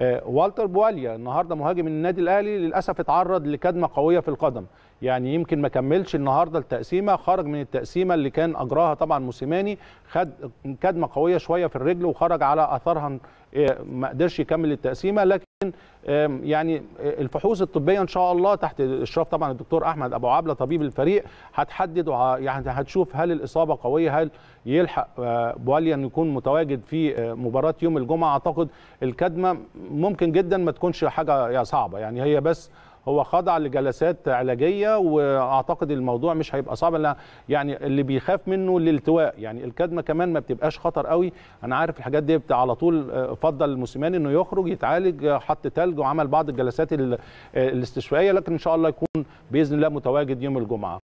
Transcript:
آه، والتر بواليا النهارده مهاجم النادي الاهلي للاسف اتعرض لكدمه قويه في القدم يعني يمكن ما كملش النهارده التقسيمه خرج من التقسيمه اللي كان اجراها طبعا موسيماني خد كدمه قويه شويه في الرجل وخرج على اثرها إيه، ما قدرش يكمل التقسيمه لكن يعني آه، الفحوص الطبيه ان شاء الله تحت اشراف طبعا الدكتور احمد ابو عبله طبيب الفريق هتحدد يعني هتشوف هل الاصابه قويه هل يلحق آه، بواليا انه يكون متواجد في آه، مباراه يوم الجمعه اعتقد الكدمه ممكن جدا ما تكونش حاجه يعني، صعبه يعني هي بس هو خضع لجلسات علاجيه واعتقد الموضوع مش هيبقى صعب يعني اللي بيخاف منه الالتواء يعني الكدمه كمان ما بتبقاش خطر قوي انا عارف الحاجات دي على طول آه، فضل الموسيماني انه يخرج يتعالج آه، حط تلج وعمل بعض الجلسات آه، الاستشفائيه لكن ان شاء الله يكون باذن الله متواجد يوم الجمعه